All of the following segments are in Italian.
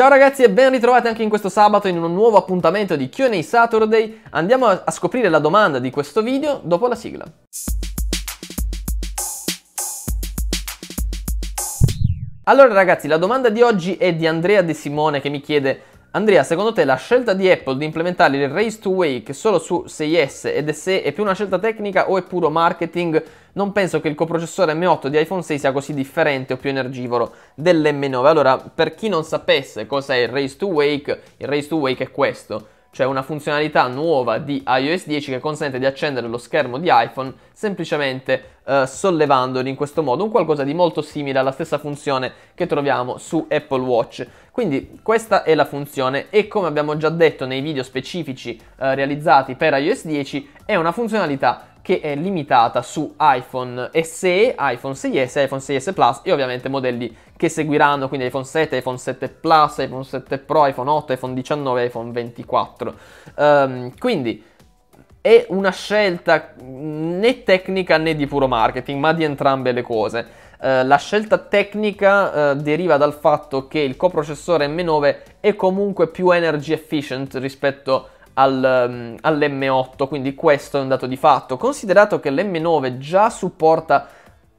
Ciao ragazzi e ben ritrovati anche in questo sabato in un nuovo appuntamento di Q&A Saturday. Andiamo a scoprire la domanda di questo video dopo la sigla. Allora ragazzi, la domanda di oggi è di Andrea De Simone che mi chiede Andrea, secondo te la scelta di Apple di implementare il Race to Wake solo su 6S ed SE è più una scelta tecnica o è puro marketing? Non penso che il coprocessore M8 di iPhone 6 sia così differente o più energivoro dell'M9. Allora, per chi non sapesse cos'è il Race to Wake, il Race to Wake è questo cioè una funzionalità nuova di iOS 10 che consente di accendere lo schermo di iPhone semplicemente eh, sollevandolo in questo modo, un qualcosa di molto simile alla stessa funzione che troviamo su Apple Watch. Quindi questa è la funzione e come abbiamo già detto nei video specifici eh, realizzati per iOS 10 è una funzionalità che è limitata su iPhone SE, iPhone 6S, iPhone 6S Plus e ovviamente modelli che seguiranno, quindi iPhone 7, iPhone 7 Plus, iPhone 7 Pro, iPhone 8, iPhone 19, iPhone 24. Um, ehm, quindi è una scelta né tecnica né di puro marketing, ma di entrambe le cose. Uh, la scelta tecnica uh, deriva dal fatto che il coprocessore M9 è comunque più energy efficient rispetto a al, ehm, all'M8, quindi questo è un dato di fatto. Considerato che l'M9 già supporta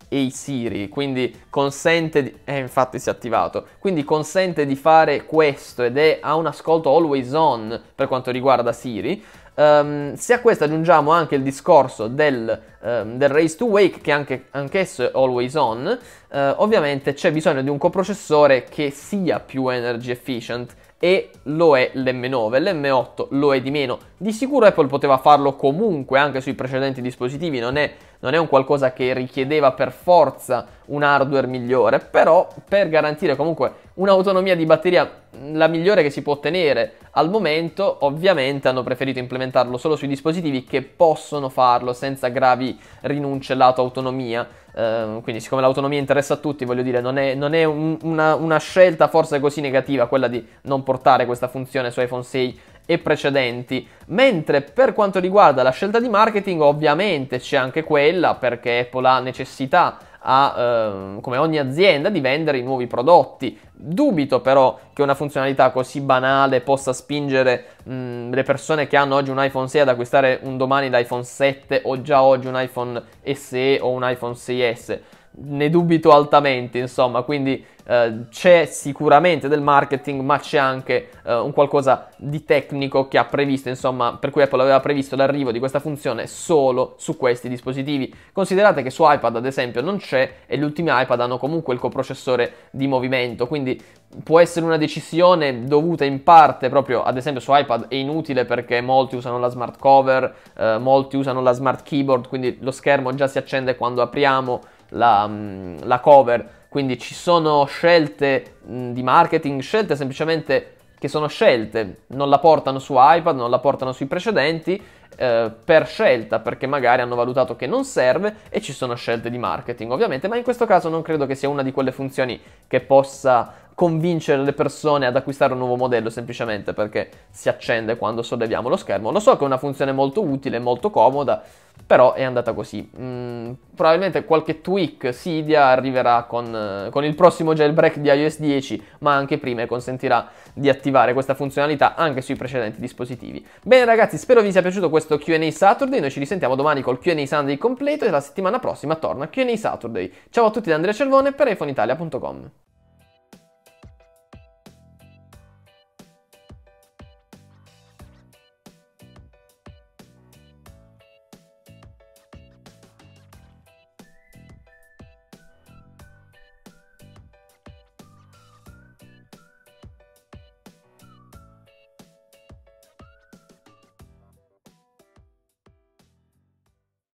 Hey Siri, quindi consente di... Eh, infatti si è attivato. Quindi consente di fare questo ed è ha un ascolto always on per quanto riguarda Siri. Um, se a questo aggiungiamo anche il discorso del, um, del Race to Wake, che anche, anch'esso è always on, uh, ovviamente c'è bisogno di un coprocessore che sia più energy efficient e lo è l'M9, l'M8 lo è di meno. Di sicuro Apple poteva farlo comunque anche sui precedenti dispositivi, non è, non è un qualcosa che richiedeva per forza un hardware migliore, però per garantire comunque un'autonomia di batteria la migliore che si può ottenere al momento, ovviamente hanno preferito implementarlo solo sui dispositivi che possono farlo senza gravi rinunce lato autonomia. Ehm, quindi, siccome l'autonomia interessa a tutti, voglio dire, non è, non è un, una, una, scelta forse così negativa quella di non portare questa funzione su iPhone 6 e precedenti. Mentre per quanto riguarda la scelta di marketing, ovviamente c'è anche quella perché Apple ha necessità a, ehm, come ogni azienda, di vendere i nuovi prodotti. Dubito però che una funzionalità così banale possa spingere mh, le persone che hanno oggi un iPhone 6 ad acquistare un domani l'iPhone 7 o già oggi un iPhone SE o un iPhone 6S ne dubito altamente, insomma, quindi eh, c'è sicuramente del marketing, ma c'è anche eh, un qualcosa di tecnico che ha previsto, insomma, per cui Apple aveva previsto l'arrivo di questa funzione solo su questi dispositivi. Considerate che su iPad, ad esempio, non c'è e gli ultimi iPad hanno comunque il coprocessore di movimento, quindi può essere una decisione dovuta in parte proprio, ad esempio, su iPad è inutile perché molti usano la smart cover, eh, molti usano la smart keyboard, quindi lo schermo già si accende quando apriamo la, mm, la cover. Quindi ci sono scelte mm, di marketing, scelte semplicemente che sono scelte, non la portano su iPad, non la portano sui precedenti eh, per scelta, perché magari hanno valutato che non serve e ci sono scelte di marketing ovviamente, ma in questo caso non credo che sia una di quelle funzioni che possa convincere le persone ad acquistare un nuovo modello semplicemente perché si accende quando solleviamo lo schermo. Lo so che è una funzione molto utile, molto comoda, però è andata così. Mm, probabilmente qualche tweak Sidia arriverà con, eh, con, il prossimo jailbreak di iOS 10, ma anche prima e consentirà di attivare questa funzionalità anche sui precedenti dispositivi. Bene ragazzi, spero vi sia piaciuto questo questo QA Saturday. Noi ci risentiamo domani col QA Sunday completo e la settimana prossima torna QA Saturday. Ciao a tutti da Andrea Cervone per iPhoneItalia.com.